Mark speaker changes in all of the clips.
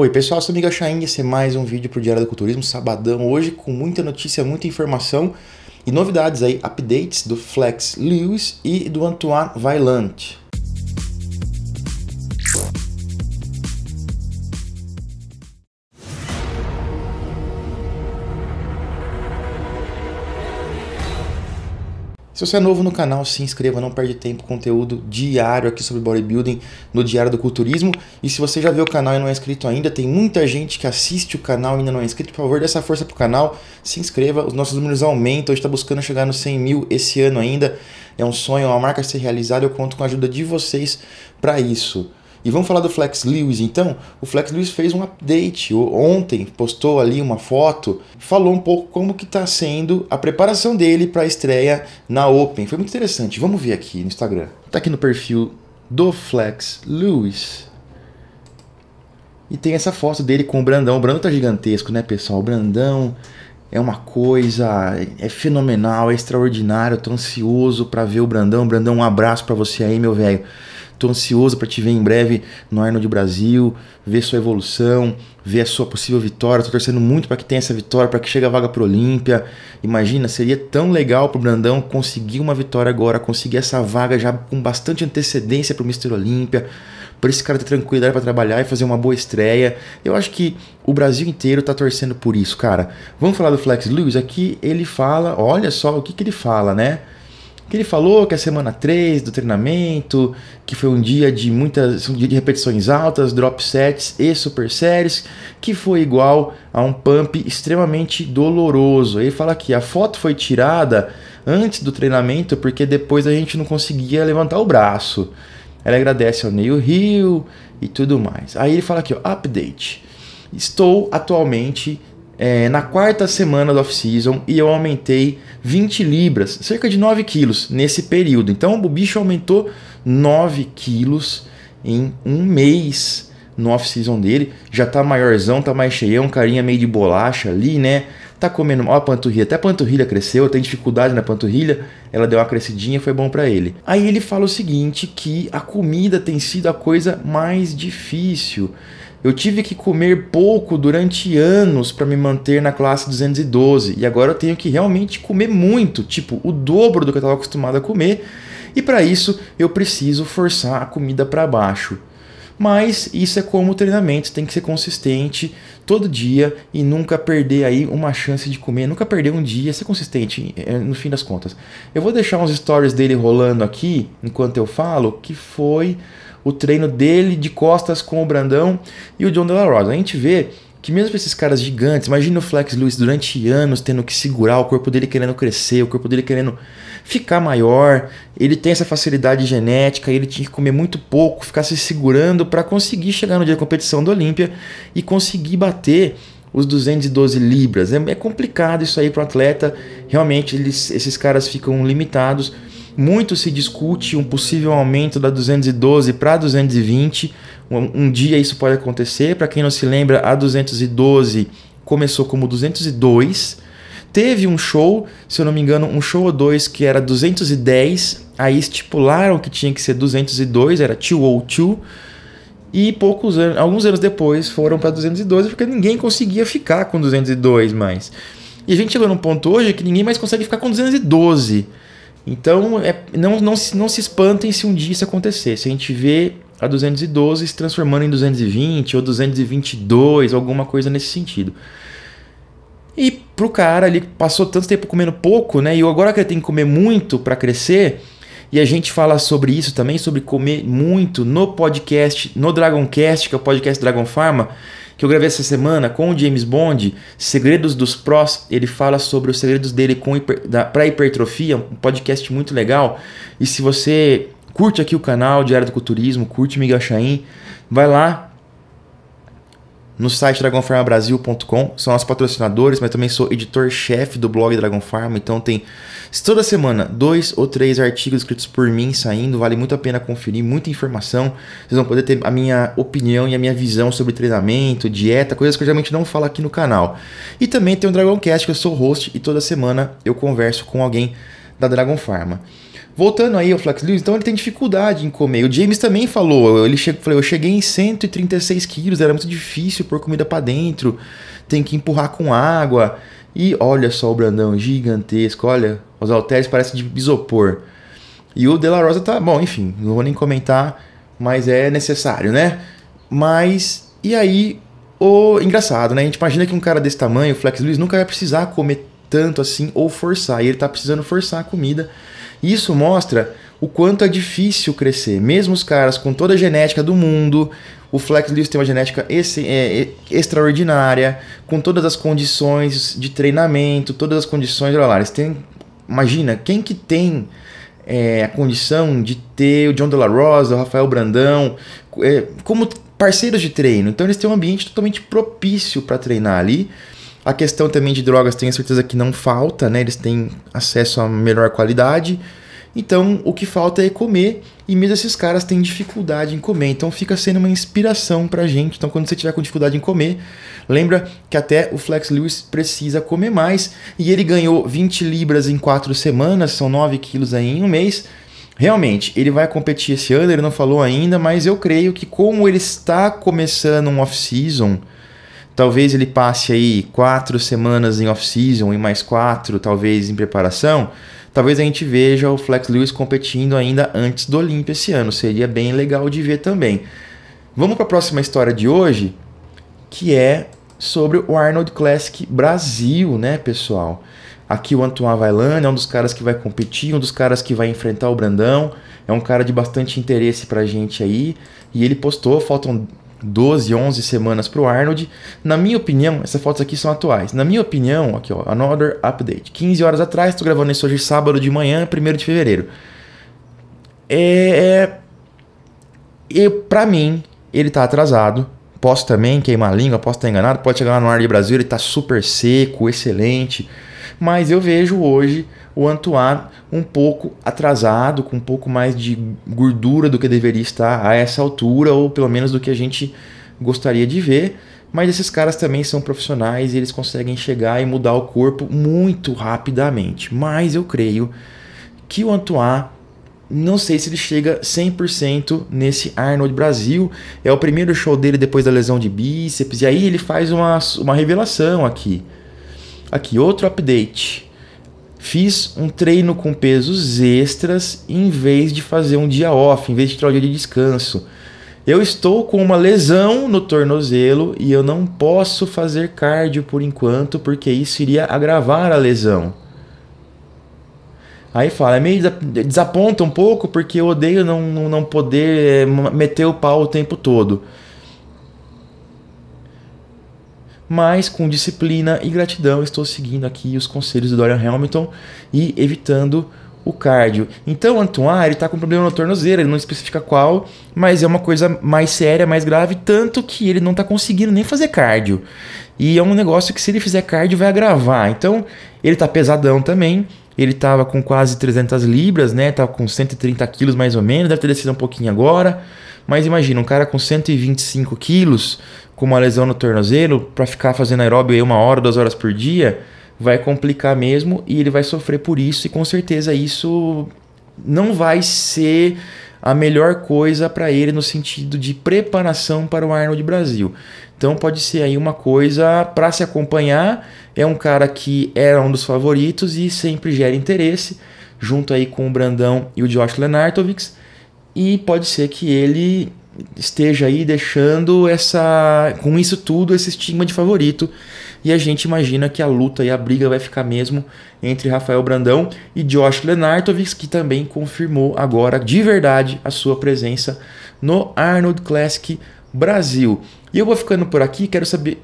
Speaker 1: Oi pessoal, sou Miguel Chain, esse é mais um vídeo para o Diário do Culturismo, sabadão, hoje com muita notícia, muita informação e novidades aí, updates do Flex Lewis e do Antoine Vailante. Se você é novo no canal, se inscreva, não perde tempo, conteúdo diário aqui sobre bodybuilding no Diário do Culturismo. E se você já viu o canal e não é inscrito ainda, tem muita gente que assiste o canal e ainda não é inscrito, por favor, dê essa força pro canal, se inscreva, os nossos números aumentam, a gente tá buscando chegar nos 100 mil esse ano ainda. É um sonho, é uma marca a ser realizada, eu conto com a ajuda de vocês para isso. E vamos falar do Flex Lewis então? O Flex Lewis fez um update ontem, postou ali uma foto, falou um pouco como que está sendo a preparação dele para a estreia na Open. Foi muito interessante, vamos ver aqui no Instagram. Está aqui no perfil do Flex Lewis. E tem essa foto dele com o Brandão. O Brandão tá gigantesco, né, pessoal? O Brandão é uma coisa, é fenomenal, é extraordinário. Eu tô ansioso para ver o Brandão. Brandão, um abraço para você aí, meu velho. Estou ansioso para te ver em breve no Arnold Brasil, ver sua evolução, ver a sua possível vitória. Estou torcendo muito para que tenha essa vitória, para que chegue a vaga para Olímpia. Imagina, seria tão legal para o Brandão conseguir uma vitória agora, conseguir essa vaga já com bastante antecedência para o Mister Olímpia, para esse cara ter tranquilidade para trabalhar e fazer uma boa estreia. Eu acho que o Brasil inteiro está torcendo por isso, cara. Vamos falar do Flex Lewis aqui. Ele fala, olha só o que, que ele fala, né? que ele falou que a semana 3 do treinamento, que foi um dia de muitas um dia de repetições altas, drop sets e super séries, que foi igual a um pump extremamente doloroso. Ele fala que a foto foi tirada antes do treinamento porque depois a gente não conseguia levantar o braço. Ela agradece ao Neil Hill e tudo mais. Aí ele fala aqui, ó, update. Estou atualmente é, na quarta semana do off-season e eu aumentei 20 libras, cerca de 9 quilos nesse período. Então o bicho aumentou 9 quilos em um mês no off-season dele. Já tá maiorzão, tá mais um carinha meio de bolacha ali, né? Tá comendo mal a panturrilha, até a panturrilha cresceu, tem dificuldade na panturrilha ela deu uma crescidinha, foi bom para ele. Aí ele fala o seguinte, que a comida tem sido a coisa mais difícil. Eu tive que comer pouco durante anos para me manter na classe 212 e agora eu tenho que realmente comer muito, tipo o dobro do que eu estava acostumado a comer. E para isso eu preciso forçar a comida para baixo. Mas isso é como treinamento, tem que ser consistente todo dia e nunca perder aí uma chance de comer, nunca perder um dia, ser consistente eh, no fim das contas. Eu vou deixar uns stories dele rolando aqui enquanto eu falo, que foi o treino dele de costas com o Brandão e o John De La Rosa. A gente vê que mesmo para esses caras gigantes, imagina o Flex Lewis durante anos tendo que segurar o corpo dele querendo crescer, o corpo dele querendo ficar maior, ele tem essa facilidade genética, ele tinha que comer muito pouco, ficar se segurando para conseguir chegar no dia da competição do Olímpia e conseguir bater os 212 libras. É, é, complicado isso aí para o atleta, realmente eles, esses caras ficam limitados muito se discute um possível aumento da 212 para 220. Um, um dia isso pode acontecer. Para quem não se lembra, a 212 começou como 202. Teve um show, se eu não me engano, um show ou dois que era 210. Aí estipularam que tinha que ser 202, era 202. E poucos anos, alguns anos depois foram para 212 porque ninguém conseguia ficar com 202 mais. E a gente chegou num ponto hoje que ninguém mais consegue ficar com 212. Então, é, não, não, não se espantem se um dia isso acontecer. Se a gente vê a 212 se transformando em 220 ou 222, alguma coisa nesse sentido. E pro cara ali que passou tanto tempo comendo pouco, né? E agora que ele tem que comer muito para crescer, e a gente fala sobre isso também, sobre comer muito no podcast, no Dragoncast, que é o podcast Dragon Pharma que eu gravei essa semana com o James Bond, Segredos dos Prós, ele fala sobre os segredos dele hiper, para hipertrofia, um podcast muito legal. E se você curte aqui o canal Diário do Culturismo, curte Miguel Chaim, vai lá, no site dragonfarmabrasil.com, são nossos patrocinadores, mas também sou editor-chefe do blog Dragon Farm, então tem toda semana dois ou três artigos escritos por mim saindo, vale muito a pena conferir, muita informação, vocês vão poder ter a minha opinião e a minha visão sobre treinamento, dieta, coisas que eu geralmente não falo aqui no canal. E também tem o Dragoncast, que eu sou host e toda semana eu converso com alguém da Dragon Farma. Voltando aí ao Flex Lewis, então ele tem dificuldade em comer. O James também falou, ele falou, eu cheguei em 136 quilos, era muito difícil pôr comida para dentro, tem que empurrar com água. E olha só o Brandão, gigantesco, olha, os halteres parecem de isopor. E o De La Rosa tá, bom, enfim, não vou nem comentar, mas é necessário, né? Mas, e aí, o engraçado, né? A gente imagina que um cara desse tamanho, o Flex Lewis, nunca vai precisar comer tanto assim ou forçar. E ele tá precisando forçar a comida. Isso mostra o quanto é difícil crescer. Mesmo os caras com toda a genética do mundo, o Flex Lewis tem uma genética esse, é, é, extraordinária, com todas as condições de treinamento, todas as condições, olha lá, eles têm. Imagina, quem que tem é, a condição de ter o John De La Rosa, o Rafael Brandão, é, como parceiros de treino. Então eles têm um ambiente totalmente propício para treinar ali. A questão também de drogas, tenho certeza que não falta, né? Eles têm acesso a melhor qualidade. Então, o que falta é comer, e mesmo esses caras têm dificuldade em comer. Então, fica sendo uma inspiração pra gente. Então, quando você tiver com dificuldade em comer, lembra que até o Flex Lewis precisa comer mais. E ele ganhou 20 libras em 4 semanas, são 9 quilos aí em um mês. Realmente, ele vai competir esse ano, ele não falou ainda, mas eu creio que como ele está começando um off-season, Talvez ele passe aí quatro semanas em off-season e mais quatro, talvez, em preparação. Talvez a gente veja o Flex Lewis competindo ainda antes do Olímpia esse ano. Seria bem legal de ver também. Vamos para a próxima história de hoje, que é sobre o Arnold Classic Brasil, né, pessoal? Aqui o Antoine Vailane é um dos caras que vai competir, um dos caras que vai enfrentar o Brandão. É um cara de bastante interesse a gente aí. E ele postou, faltam 12, 11 semanas para o Arnold. Na minha opinião, essas fotos aqui são atuais. Na minha opinião, aqui ó, another update. 15 horas atrás, estou gravando isso hoje sábado de manhã, 1 de fevereiro. É, é e para mim, ele está atrasado. Posso também queimar a língua, posso estar enganado, pode chegar lá no Arnold Brasil, ele está super seco, excelente mas eu vejo hoje o Antoine um pouco atrasado, com um pouco mais de gordura do que deveria estar a essa altura, ou pelo menos do que a gente gostaria de ver. Mas esses caras também são profissionais e eles conseguem chegar e mudar o corpo muito rapidamente. Mas eu creio que o Antoine não sei se ele chega 100% nesse Arnold Brasil. É o primeiro show dele depois da lesão de bíceps. E aí ele faz uma, uma revelação aqui. Aqui, outro update. Fiz um treino com pesos extras em vez de fazer um dia off, em vez de tirar o dia de descanso. Eu estou com uma lesão no tornozelo e eu não posso fazer cardio por enquanto, porque isso iria agravar a lesão. Aí fala, é meio desaponta um pouco porque eu odeio não, não poder eh, meter o pau o tempo todo mas com disciplina e gratidão estou seguindo aqui os conselhos do Dorian Hamilton e evitando o cardio. Então, Antoine, ele está com problema no tornozelo, ele não especifica qual, mas é uma coisa mais séria, mais grave, tanto que ele não está conseguindo nem fazer cardio. E é um negócio que se ele fizer cardio vai agravar. Então, ele está pesadão também. Ele estava com quase 300 libras, né? Tava com 130 quilos mais ou menos, deve ter descido um pouquinho agora. Mas imagina, um cara com 125 quilos, com uma lesão no tornozelo, para ficar fazendo aeróbio aí uma hora, duas horas por dia, vai complicar mesmo e ele vai sofrer por isso. E com certeza isso não vai ser a melhor coisa para ele no sentido de preparação para o Arnold Brasil. Então pode ser aí uma coisa para se acompanhar. É um cara que era um dos favoritos e sempre gera interesse, junto aí com o Brandão e o Josh Lenartovics. E pode ser que ele esteja aí deixando essa com isso tudo esse estigma de favorito e a gente imagina que a luta e a briga vai ficar mesmo entre Rafael Brandão e Josh Lenartovic que também confirmou agora de verdade a sua presença no Arnold Classic Brasil e eu vou ficando por aqui quero saber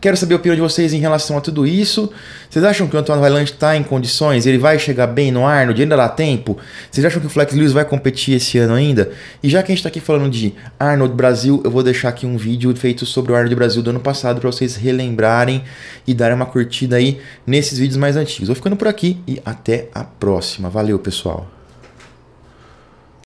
Speaker 1: Quero saber a opinião de vocês em relação a tudo isso. Vocês acham que o Antônio Vailante está em condições? Ele vai chegar bem no Arnold? Ainda dá tempo? Vocês acham que o Flex Lewis vai competir esse ano ainda? E já que a gente está aqui falando de Arnold Brasil, eu vou deixar aqui um vídeo feito sobre o Arnold Brasil do ano passado para vocês relembrarem e darem uma curtida aí nesses vídeos mais antigos. Vou ficando por aqui e até a próxima. Valeu, pessoal!